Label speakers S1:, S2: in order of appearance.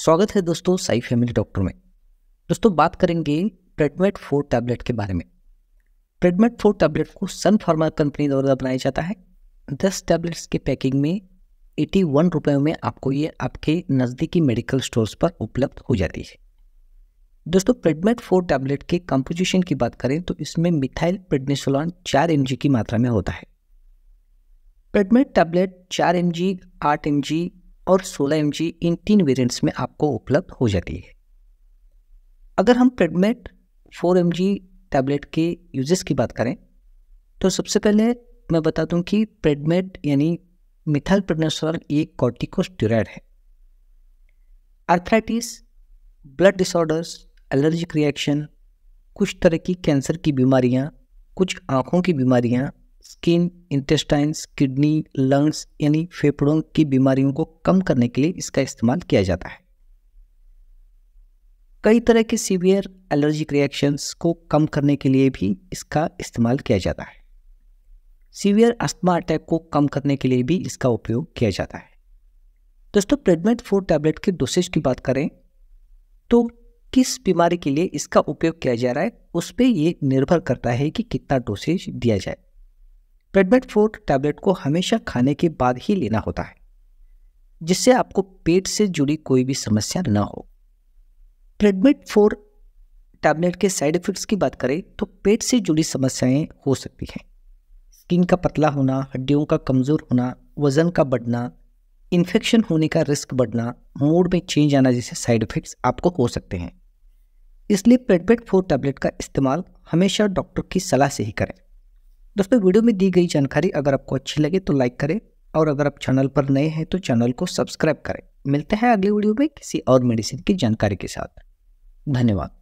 S1: स्वागत है दोस्तों साई फैमिली डॉक्टर में दोस्तों बात करेंगे प्रेडमेट फोर टैबलेट के बारे में प्रेडमेट फोर टैबलेट को सन फार्मा कंपनी द्वारा बनाया जाता है दस टैबलेट्स के पैकिंग में एटी वन रुपये में आपको ये आपके नज़दीकी मेडिकल स्टोर्स पर उपलब्ध हो जाती है दोस्तों प्रेडमेट फोर टैबलेट के कंपोजिशन की बात करें तो इसमें मिथाइल प्रेडनेसोलॉन चार एम की मात्रा में होता है प्रेडमेट टैबलेट चार एम जी आठ एम जी और 16 एम इन तीन वेरिएंट्स में आपको उपलब्ध हो जाती है अगर हम प्रेडमेट 4 एम टैबलेट के यूजेस की बात करें तो सबसे पहले मैं बता दूं कि प्रेडमेट यानी मिथाइल प्रेडनेसोल एक कॉर्टिकोस्टेरॉयड है arthritis blood disorders allergic reaction कुछ तरह की कैंसर की बीमारियाँ कुछ आँखों की बीमारियाँ स्किन इंटेस्टाइंस किडनी लंग्स यानी फेफड़ों की बीमारियों को कम करने के लिए इसका इस्तेमाल किया जाता है कई तरह के सीवियर एलर्जिक रिएक्शंस को कम करने के लिए भी इसका इस्तेमाल किया जाता है सीवियर अस्थमा अटैक को कम करने के लिए भी इसका उपयोग किया जाता है दोस्तों प्रेगनेंट फूड टैबलेट के डोसेज की बात करें तो किस बीमारी के लिए इसका उपयोग किया जा रहा है उस पर ये निर्भर करता है कि कितना डोसेज दिया जाए पेडमेट फोर्ट टैबलेट को हमेशा खाने के बाद ही लेना होता है जिससे आपको पेट से जुड़ी कोई भी समस्या ना हो पेडमेट फोर टैबलेट के साइड इफ़ेक्ट्स की बात करें तो पेट से जुड़ी समस्याएं हो सकती हैं स्किन का पतला होना हड्डियों का कमज़ोर होना वज़न का बढ़ना इन्फेक्शन होने का रिस्क बढ़ना मूड में चेंज आना जैसे साइड इफ़ेक्ट्स आपको हो सकते हैं इसलिए पेडमेट फोर टैबलेट का इस्तेमाल हमेशा डॉक्टर की सलाह से ही करें दोस्तों वीडियो में दी गई जानकारी अगर आपको अच्छी लगे तो लाइक करें और अगर आप चैनल पर नए हैं तो चैनल को सब्सक्राइब करें मिलते हैं अगले वीडियो में किसी और मेडिसिन की जानकारी के साथ धन्यवाद